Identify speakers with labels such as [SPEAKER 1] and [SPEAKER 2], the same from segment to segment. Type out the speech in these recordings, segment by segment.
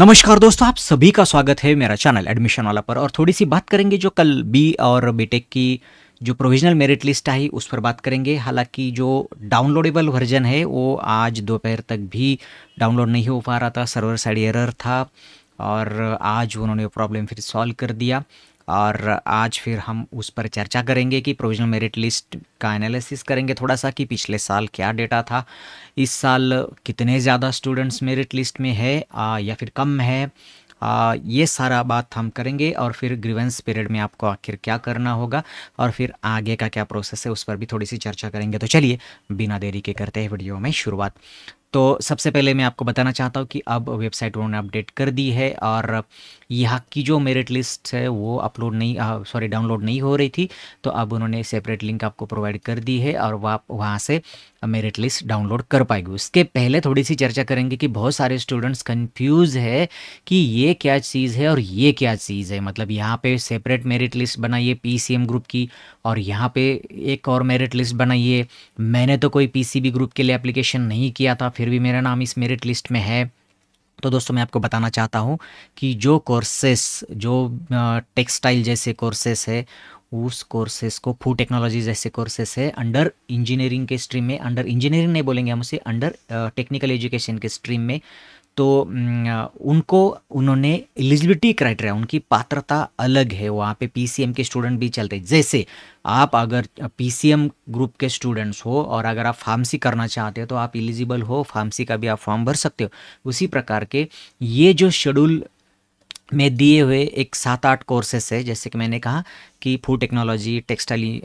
[SPEAKER 1] नमस्कार दोस्तों आप सभी का स्वागत है मेरा चैनल एडमिशन वाला पर और थोड़ी सी बात करेंगे जो कल बी और बीटेक की जो प्रोविजनल मेरिट लिस्ट आई उस पर बात करेंगे हालांकि जो डाउनलोडेबल वर्जन है वो आज दोपहर तक भी डाउनलोड नहीं हो पा रहा था सर्वर साइड एरर था और आज उन्होंने प्रॉब्लम फिर सॉल्व कर दिया और आज फिर हम उस पर चर्चा करेंगे कि प्रोविजनल मेरिट लिस्ट का एनालिसिस करेंगे थोड़ा सा कि पिछले साल क्या डेटा था इस साल कितने ज़्यादा स्टूडेंट्स मेरिट लिस्ट में है आ, या फिर कम है आ, ये सारा बात हम करेंगे और फिर ग्रीवेंस पीरियड में आपको आखिर क्या करना होगा और फिर आगे का क्या प्रोसेस है उस पर भी थोड़ी सी चर्चा करेंगे तो चलिए बिना देरी के करते हैं वीडियो में शुरुआत तो सबसे पहले मैं आपको बताना चाहता हूँ कि अब वेबसाइट उन्होंने अपडेट कर दी है और यहाँ की जो मेरिट लिस्ट है वो अपलोड नहीं सॉरी डाउनलोड नहीं हो रही थी तो अब उन्होंने सेपरेट लिंक आपको प्रोवाइड कर दी है और आप वहाँ से मेरिट लिस्ट डाउनलोड कर पाएगी उसके पहले थोड़ी सी चर्चा करेंगे कि बहुत सारे स्टूडेंट्स कन्फ्यूज़ है कि ये क्या चीज़ है और ये क्या चीज़ है मतलब यहाँ पे सेपरेट मेरिट लिस्ट बनाइए पी ग्रुप की और यहाँ पे एक और मेरिट लिस्ट बनाइए मैंने तो कोई पी ग्रुप के लिए अप्लीकेशन नहीं किया था फिर भी मेरा नाम इस मेरिट लिस्ट में है तो दोस्तों मैं आपको बताना चाहता हूँ कि जो कोर्सेस जो टेक्सटाइल जैसे कोर्सेस है उस कोर्सेस को फूड टेक्नोलॉजी जैसे कोर्सेस है अंडर इंजीनियरिंग के स्ट्रीम में अंडर इंजीनियरिंग नहीं बोलेंगे हम उसे अंडर टेक्निकल एजुकेशन के स्ट्रीम में तो उनको उन्होंने एलिजिबिलिटी क्राइटेरिया उनकी पात्रता अलग है वहाँ पे पीसीएम के स्टूडेंट भी चलते जैसे आप अगर पीसीएम ग्रुप के स्टूडेंट्स हो और अगर आप फार्मसी करना चाहते हो तो आप एलिजिबल हो फार्मसी का भी आप फॉर्म भर सकते हो उसी प्रकार के ये जो शेड्यूल में दिए हुए एक सात आठ कोर्सेस है जैसे कि मैंने कहा कि फूड टेक्नोलॉजी टेक्सटाइल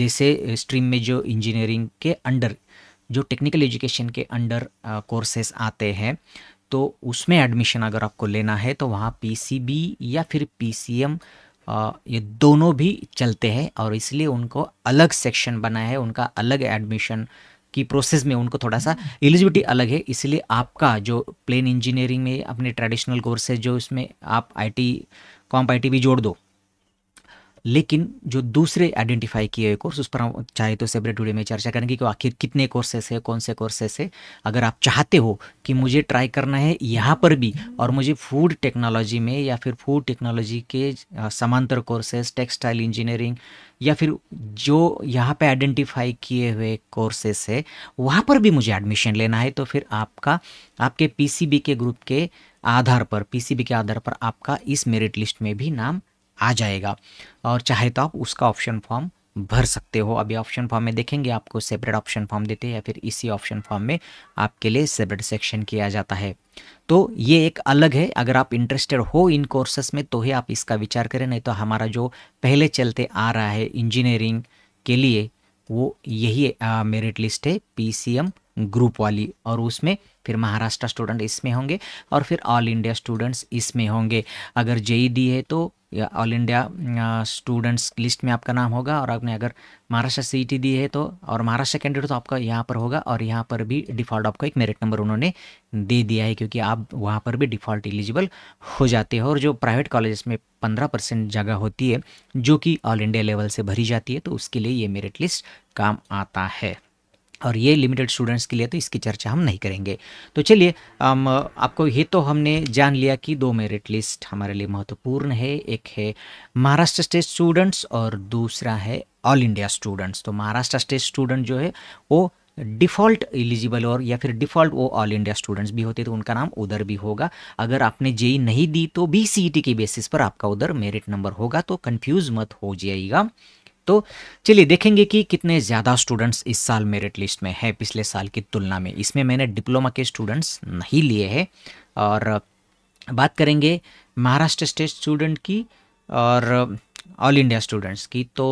[SPEAKER 1] जैसे स्ट्रीम में जो इंजीनियरिंग के अंडर जो टेक्निकल एजुकेशन के अंडर कोर्सेस आते हैं तो उसमें एडमिशन अगर आपको लेना है तो वहाँ पी या फिर पी ये दोनों भी चलते हैं और इसलिए उनको अलग सेक्शन बनाया है उनका अलग एडमिशन की प्रोसेस में उनको थोड़ा सा एलिजिबिलिटी हम्म। अलग है इसलिए आपका जो प्लेन इंजीनियरिंग में अपने ट्रेडिशनल कोर्सेज जो इसमें आप आईटी कॉम्प आई भी जोड़ दो लेकिन जो दूसरे आइडेंटिफाई किए कोर्स उस पर हम चाहे तो सेपरेट वीडियो में चर्चा करेंगे कि आखिर कितने कोर्सेस है कौन से कोर्सेस है अगर आप चाहते हो कि मुझे ट्राई करना है यहाँ पर भी और मुझे फूड टेक्नोलॉजी में या फिर फूड टेक्नोलॉजी के समांतर कोर्सेस टेक्सटाइल इंजीनियरिंग या फिर जो यहाँ पे आइडेंटिफाई किए हुए कोर्सेस है वहाँ पर भी मुझे एडमिशन लेना है तो फिर आपका आपके पीसीबी के ग्रुप के आधार पर पीसीबी के आधार पर आपका इस मेरिट लिस्ट में भी नाम आ जाएगा और चाहे तो आप उसका ऑप्शन फॉर्म भर सकते हो अभी ऑप्शन फॉर्म में देखेंगे आपको सेपरेट ऑप्शन फॉर्म देते हैं या फिर इसी ऑप्शन फॉर्म में आपके लिए सेपरेट सेक्शन किया जाता है तो ये एक अलग है अगर आप इंटरेस्टेड हो इन कोर्सेस में तो ही आप इसका विचार करें नहीं तो हमारा जो पहले चलते आ रहा है इंजीनियरिंग के लिए वो यही मेरिट लिस्ट है पी सी एम ग्रुप वाली और उसमें फिर महाराष्ट्र स्टूडेंट इसमें होंगे और फिर ऑल इंडिया स्टूडेंट्स इसमें होंगे अगर जेई डी है तो ऑल इंडिया स्टूडेंट्स लिस्ट में आपका नाम होगा और आपने अगर महाराष्ट्र सी टी दी है तो और महाराष्ट्र कैंडिडेट तो आपका यहाँ पर होगा और यहाँ पर भी डिफ़ॉल्ट आपको एक मेरिट नंबर उन्होंने दे दिया है क्योंकि आप वहाँ पर भी डिफ़ॉल्ट एलिजिबल हो जाते हो और जो प्राइवेट कॉलेज में पंद्रह परसेंट जगह होती है जो कि ऑल इंडिया लेवल से भरी जाती है तो उसके लिए ये मेरिट लिस्ट काम आता है और ये लिमिटेड स्टूडेंट्स के लिए तो इसकी चर्चा हम नहीं करेंगे तो चलिए um, आपको ये तो हमने जान लिया कि दो मेरिट लिस्ट हमारे लिए महत्वपूर्ण है एक है महाराष्ट्र स्टेट स्टूडेंट्स और दूसरा है ऑल इंडिया स्टूडेंट्स तो महाराष्ट्र स्टेट स्टूडेंट जो है वो डिफ़ॉल्ट एलिजिबल और या फिर डिफ़ॉल्ट वो ऑल इंडिया स्टूडेंट्स भी होते तो उनका नाम उधर भी होगा अगर आपने जेई e नहीं दी तो भी सी e के बेसिस पर आपका उधर मेरिट नंबर होगा तो कन्फ्यूज़ मत हो जाइएगा तो चलिए देखेंगे कि कितने ज़्यादा स्टूडेंट्स इस साल मेरिट लिस्ट में है पिछले साल की तुलना में इसमें मैंने डिप्लोमा के स्टूडेंट्स नहीं लिए हैं और बात करेंगे महाराष्ट्र स्टेट स्टूडेंट की और ऑल इंडिया स्टूडेंट्स की तो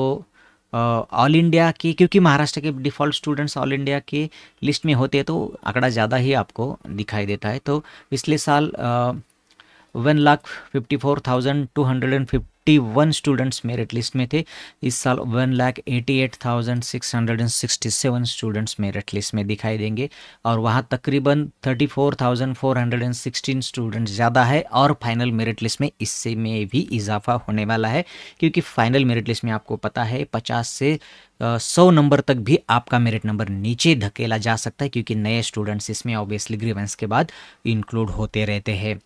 [SPEAKER 1] ऑल uh, इंडिया की क्योंकि महाराष्ट्र के डिफ़ॉल्ट स्टूडेंट्स ऑल इंडिया के लिस्ट में होते हैं तो आंकड़ा ज़्यादा ही आपको दिखाई देता है तो पिछले साल one lakh fifty four thousand two hundred and fifty 51 students merit list में थे इस साल one lakh eighty eight thousand six hundred and sixty seven students merit list में दिखाई देंगे और वहाँ तकरीबन thirty four thousand four hundred and sixteen students ज़्यादा है और फाइनल मेरिट लिस्ट में इससे में भी इजाफा होने वाला है क्योंकि फाइनल मेरिट लिस्ट में आपको पता है पचास से सौ नंबर तक भी आपका मेरिट नंबर नीचे धकेला जा सकता है क्योंकि नए स्टूडेंट्स इसमें ऑब्वियसली ग्रीवेंस के बाद इंक्लूड होते रहते हैं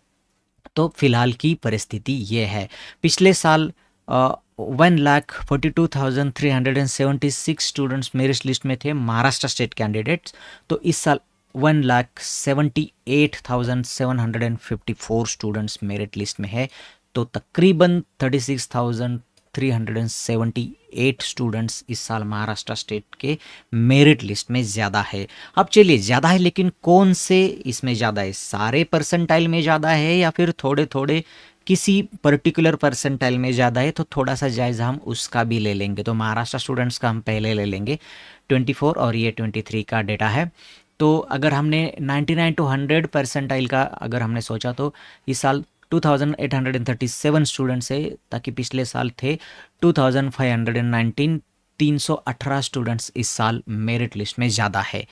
[SPEAKER 1] तो फिलहाल की परिस्थिति ये है पिछले साल one lakh forty two thousand three hundred and seventy six students merit list में थे महाराष्ट्र स्टेट कैंडिडेट्स तो इस साल one lakh seventy eight thousand seven hundred and fifty four students merit list में है तो तकरीबन thirty six thousand three hundred and seventy eight students इस साल महाराष्ट्र स्टेट के मेरिट लिस्ट में ज़्यादा है अब चलिए ज़्यादा है लेकिन कौन से इसमें ज़्यादा है सारे परसेंटाइल में ज़्यादा है या फिर थोड़े थोड़े किसी पर्टिकुलर परसेंटाइल में ज़्यादा है तो थोड़ा सा जायज़ा हम उसका भी ले लेंगे तो महाराष्ट्र स्टूडेंट्स का हम पहले ले लेंगे ट्वेंटी और ये ट्वेंटी का डेटा है तो अगर हमने 99 टू 100 परसेंटाइल का अगर हमने सोचा तो इस साल 2,837 स्टूडेंट्स है ताकि पिछले साल थे 2,519 318 स्टूडेंट्स इस साल मेरिट लिस्ट में ज़्यादा है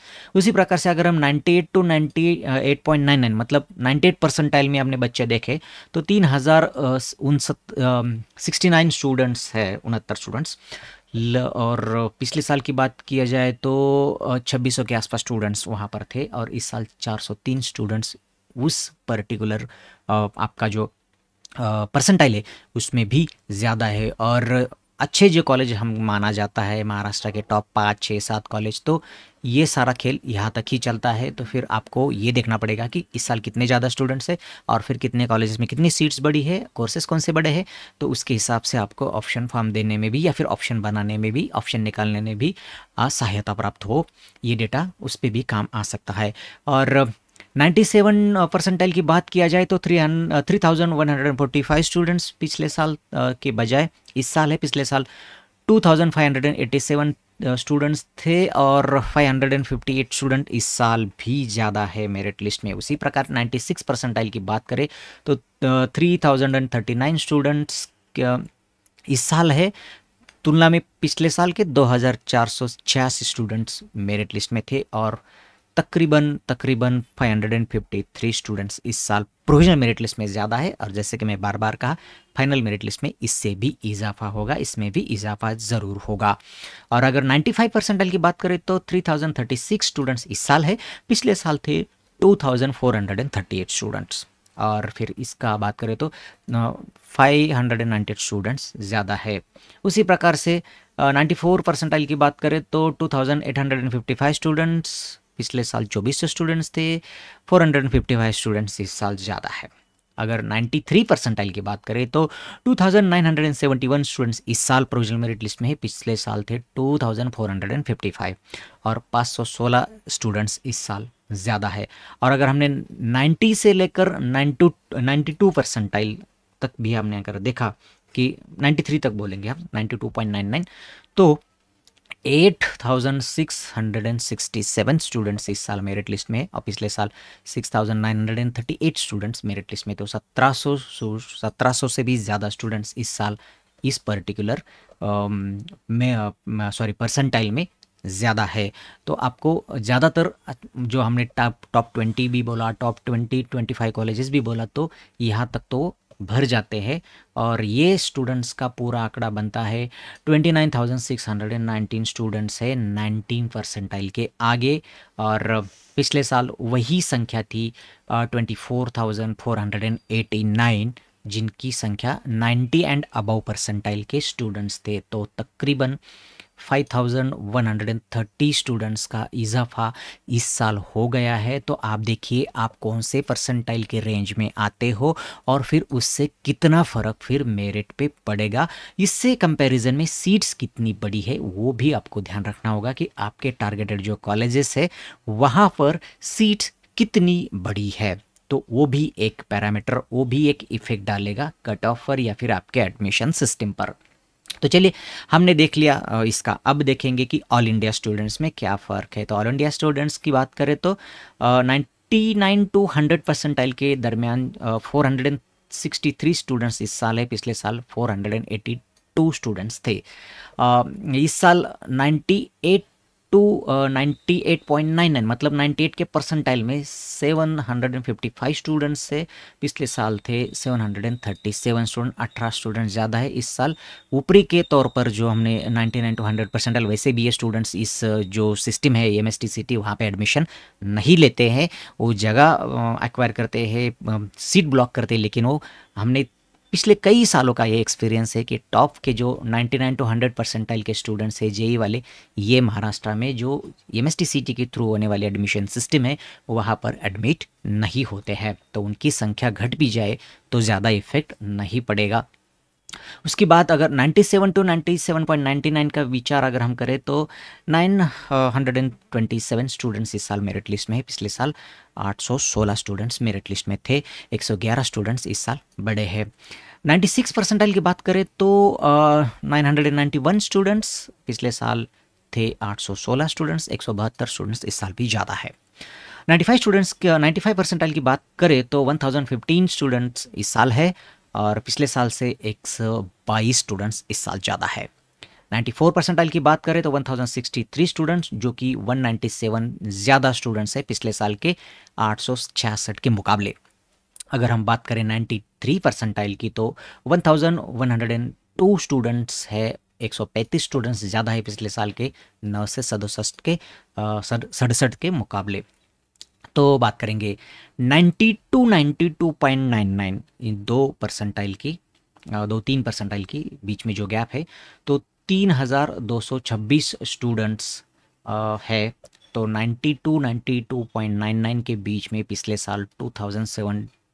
[SPEAKER 1] उसी प्रकार से अगर हम 98 टू 98.99 मतलब 98 परसेंटाइल में आपने बच्चे देखे तो तीन हज़ार उनसठ स्टूडेंट्स है उनहत्तर स्टूडेंट्स और पिछले साल की बात किया जाए तो 2600 uh, के आसपास स्टूडेंट्स वहाँ पर थे और इस साल 403 स्टूडेंट्स उस पर्टिकुलर आपका जो परसेंटाइल है उसमें भी ज़्यादा है और अच्छे जो कॉलेज हम माना जाता है महाराष्ट्र के टॉप पाँच छः सात कॉलेज तो ये सारा खेल यहाँ तक ही चलता है तो फिर आपको ये देखना पड़ेगा कि इस साल कितने ज़्यादा स्टूडेंट्स हैं और फिर कितने कॉलेज में कितनी सीट्स बड़ी है कोर्सेज कौन से बड़े हैं तो उसके हिसाब से आपको ऑप्शन फॉर्म देने में भी या फिर ऑप्शन बनाने में भी ऑप्शन निकालने में भी सहायता प्राप्त हो ये डेटा उस पर भी काम आ सकता है और 97 परसेंटाइल की बात किया जाए तो three three thousand one hundred forty five students पिछले साल के बजाय इस साल है पिछले साल two thousand five hundred and eighty seven students थे और 558 स्टूडेंट इस साल भी ज़्यादा है मेरिट लिस्ट में उसी प्रकार 96 परसेंटाइल की बात करें तो 3039 स्टूडेंट्स इस साल है तुलना में पिछले साल के दो स्टूडेंट्स मेरिट लिस्ट में थे और तकरीबन तकरीबन 553 स्टूडेंट्स इस साल प्रोविजनल मेरिट लिस्ट में ज़्यादा है और जैसे कि मैं बार बार कहा फाइनल मेरिट लिस्ट में इससे भी इजाफा होगा इसमें भी इजाफा ज़रूर होगा और अगर 95 परसेंटाइल की बात करें तो 3036 स्टूडेंट्स इस साल है पिछले साल थे 2438 स्टूडेंट्स और फिर इसका बात करें तो five hundred and ninety students ज़्यादा है उसी प्रकार से नाइन्टी फोर परसेंटाइल की बात करें तो two thousand eight hundred and fifty five students पिछले साल चौबीस स्टूडेंट्स थे four hundred fifty five students इस साल ज़्यादा है अगर 93 परसेंटाइल की बात करें तो 2971 स्टूडेंट्स इस साल प्रोविजनल मेरिट लिस्ट में है पिछले साल थे 2455 और 516 स्टूडेंट्स इस साल ज़्यादा है और अगर हमने 90 से लेकर 92 92 परसेंटाइल तक भी हमने अगर देखा कि 93 तक बोलेंगे हम 92.99 तो 8,667 स्टूडेंट्स इस साल मेरिट लिस्ट में और पिछले साल 6,938 स्टूडेंट्स मेरिट लिस्ट में तो 1700 1700 से भी ज़्यादा स्टूडेंट्स इस साल इस पर्टिकुलर um, में सॉरी uh, परसेंटाइल में ज़्यादा है तो आपको ज़्यादातर जो हमने टॉप टॉप ट्वेंटी भी बोला top twenty twenty five colleges भी बोला तो यहाँ तक तो भर जाते हैं और ये स्टूडेंट्स का पूरा आंकड़ा बनता है 29,619 स्टूडेंट्स है 19 परसेंटाइल के आगे और पिछले साल वही संख्या थी 24,489 जिनकी संख्या 90 एंड अबव परसेंटाइल के स्टूडेंट्स थे तो तकरीबन 5,130 स्टूडेंट्स का इजाफा इस साल हो गया है तो आप देखिए आप कौन से परसेंटाइल के रेंज में आते हो और फिर उससे कितना फ़र्क फिर मेरिट पे पड़ेगा इससे कंपैरिजन में सीट्स कितनी बड़ी है वो भी आपको ध्यान रखना होगा कि आपके टारगेटेड जो कॉलेजेस है वहाँ पर सीट्स कितनी बड़ी है तो वो भी एक पैरामीटर वो भी एक इफेक्ट डालेगा कट ऑफ पर या फिर आपके एडमिशन सिस्टम पर तो चलिए हमने देख लिया इसका अब देखेंगे कि ऑल इंडिया स्टूडेंट्स में क्या फ़र्क है तो ऑल इंडिया स्टूडेंट्स की बात करें तो ninety nine to hundred percentile के दरमियान four hundred and sixty three students इस साल है पिछले साल four hundred and eighty two students थे इस साल ninety eight to ninety eight point nine nine मतलब नाइन्टी एट के परसेंटाइल में seven hundred and fifty five students से पिछले साल थे seven hundred and thirty seven student अठारह स्टूडेंट ज़्यादा है इस साल ऊपरी के तौर पर जो हमने ninety nine to hundred percentile वैसे भी ये स्टूडेंट्स इस जो सिस्टम है M S T C T वहाँ पर एडमिशन नहीं लेते हैं वो जगह एक्वायर uh, करते हैं सीट uh, ब्लॉक करते हैं लेकिन वो हमने पिछले कई सालों का ये एक्सपीरियंस है कि टॉप के जो 99 टू हंड्रेड परसेंटाइल के स्टूडेंट्स है जेई वाले ये महाराष्ट्र में जो एम एस के थ्रू होने वाले एडमिशन सिस्टम है वहाँ पर एडमिट नहीं होते हैं तो उनकी संख्या घट भी जाए तो ज़्यादा इफेक्ट नहीं पड़ेगा उसके बाद अगर 97 टू 97.99 का विचार अगर हम करें तो 927 स्टूडेंट्स इस साल मेरिट लिस्ट में है पिछले साल 816 स्टूडेंट्स मेरिट लिस्ट में थे 111 स्टूडेंट्स इस साल बड़े हैं 96 परसेंटाइल की बात करें तो नाइन हंड्रेड स्टूडेंट्स पिछले साल थे 816 स्टूडेंट्स एक स्टूडेंट्स इस साल भी ज़्यादा है 95 स्टूडेंट्स 95 परसेंटाइल की बात करें तो 1015 स्टूडेंट्स इस साल है और पिछले साल से एक सौ बाईस स्टूडेंट्स इस साल ज़्यादा है 94 परसेंटाइल की बात करें तो 1063 स्टूडेंट्स जो कि 197 ज़्यादा स्टूडेंट्स है पिछले साल के आठ के मुकाबले अगर हम बात करें 93 परसेंटाइल की तो 1102 स्टूडेंट्स है 135 स्टूडेंट्स ज़्यादा है पिछले साल के नौ से सदसठ के सड़सठ के मुकाबले तो बात करेंगे 92 टू 92.99 इन दो परसेंटाइल की दो तीन परसेंटाइल की बीच में जो गैप है तो 3226 स्टूडेंट्स है तो 92 92.99 के बीच में पिछले साल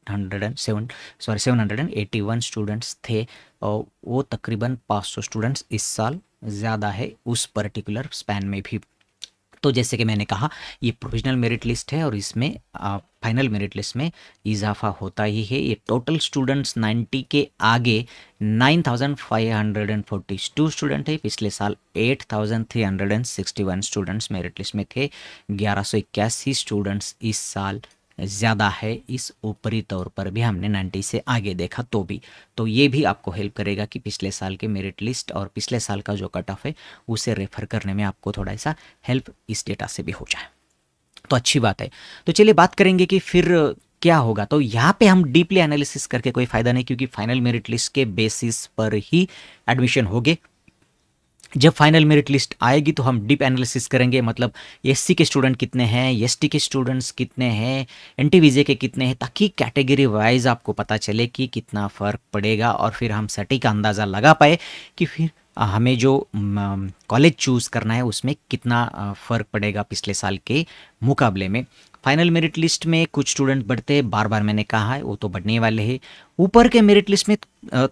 [SPEAKER 1] hundred and seven sorry seven hundred and eighty one students थे और वो तकरीबन पाँच सौ स्टूडेंट्स इस साल ज़्यादा है उस पर्टिकुलर स्पैन में भी तो जैसे कि मैंने कहा ये प्रोविजनल मेरिट लिस्ट है और इसमें फाइनल मेरिट लिस्ट में इजाफा होता ही है ये टोटल स्टूडेंट्स 90 के आगे 9,542 स्टूडेंट है पिछले साल 8,361 स्टूडेंट्स मेरिट लिस्ट में थे ग्यारह स्टूडेंट्स इस साल ज़्यादा है इस ऊपरी तौर पर भी हमने 90 से आगे देखा तो भी तो ये भी आपको हेल्प करेगा कि पिछले साल के मेरिट लिस्ट और पिछले साल का जो कट ऑफ है उसे रेफर करने में आपको थोड़ा सा हेल्प इस डेटा से भी हो जाए तो अच्छी बात है तो चलिए बात करेंगे कि फिर क्या होगा तो यहाँ पे हम डीपली एनालिसिस करके कोई फायदा नहीं क्योंकि फाइनल मेरिट लिस्ट के बेसिस पर ही एडमिशन होगे जब फाइनल मेरिट लिस्ट आएगी तो हम डीप एनालिसिस करेंगे मतलब एससी के स्टूडेंट कितने हैं एसटी के स्टूडेंट्स कितने हैं एन टी के कितने हैं ताकि कैटेगरी वाइज आपको पता चले कि कितना फ़र्क पड़ेगा और फिर हम सटी का अंदाज़ा लगा पाए कि फिर हमें जो कॉलेज चूज़ करना है उसमें कितना फ़र्क पड़ेगा पिछले साल के मुकाबले में फाइनल मेरिट लिस्ट में कुछ स्टूडेंट बढ़ते हैं बार बार मैंने कहा है वो तो बढ़ने वाले हैं ऊपर के मेरिट लिस्ट में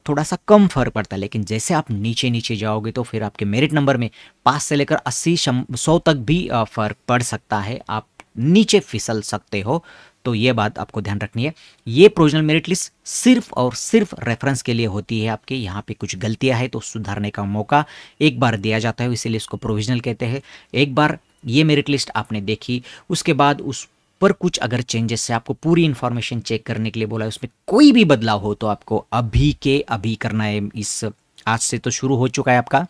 [SPEAKER 1] थोड़ा सा कम फर्क पड़ता है लेकिन जैसे आप नीचे नीचे जाओगे तो फिर आपके मेरिट नंबर में पाँच से लेकर अस्सी सौ तक भी फ़र्क पड़ सकता है आप नीचे फिसल सकते हो तो ये बात आपको ध्यान रखनी है ये प्रोविजनल मेरिट लिस्ट सिर्फ और सिर्फ रेफरेंस के लिए होती है आपके यहाँ पे कुछ गलतियाँ हैं तो सुधारने का मौका एक बार दिया जाता है इसीलिए इसको प्रोविजनल कहते हैं एक बार ये मेरिट लिस्ट आपने देखी उसके बाद उस पर कुछ अगर चेंजेस से आपको पूरी इन्फॉर्मेशन चेक करने के लिए बोला है उसमें कोई भी बदलाव हो तो आपको अभी के अभी करना है इस आज से तो शुरू हो चुका है आपका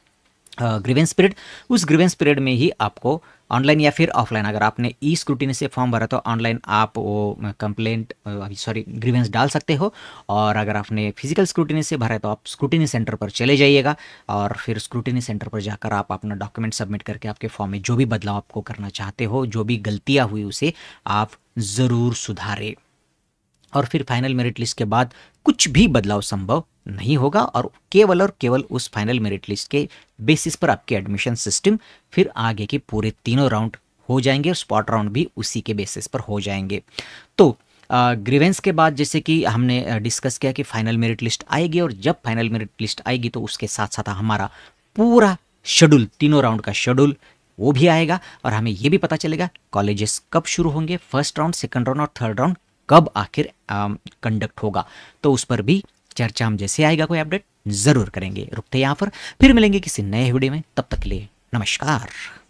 [SPEAKER 1] ग्रीवेंस पीरियड उस ग्रीवेंस पीरियड में ही आपको ऑनलाइन या फिर ऑफलाइन अगर आपने ई स्क्रूटिनी से फॉर्म भरा तो ऑनलाइन आप वो कंप्लेंट सॉरी ग्रीवेंस डाल सकते हो और अगर आपने फिजिकल स्क्रूटिनी से भरा है तो आप स्क्रूटिनी सेंटर पर चले जाइएगा और फिर स्क्रूटिनी सेंटर पर जाकर आप अपना डॉक्यूमेंट सबमिट करके आपके फॉर्म में जो भी बदलाव आपको करना चाहते हो जो भी गलतियाँ हुई उसे आप ज़रूर सुधारें और फिर फाइनल मेरिट लिस्ट के बाद कुछ भी बदलाव संभव नहीं होगा और केवल और केवल उस फाइनल मेरिट लिस्ट के बेसिस पर आपके एडमिशन सिस्टम फिर आगे के पूरे तीनों राउंड हो जाएंगे और स्पॉट राउंड भी उसी के बेसिस पर हो जाएंगे तो ग्रीवेंस के बाद जैसे कि हमने डिस्कस किया कि फाइनल मेरिट लिस्ट आएगी और जब फाइनल मेरिट लिस्ट आएगी तो उसके साथ साथ हमारा पूरा शेड्यूल तीनों राउंड का शेड्यूल वो भी आएगा और हमें ये भी पता चलेगा कॉलेजेस कब शुरू होंगे फर्स्ट राउंड सेकंड राउंड और थर्ड राउंड कब आखिर कंडक्ट होगा तो उस पर भी चर्चा हम जैसे आएगा कोई अपडेट जरूर करेंगे रुकते यहाँ पर फिर मिलेंगे किसी नए वीडियो में तब तक के लिए नमस्कार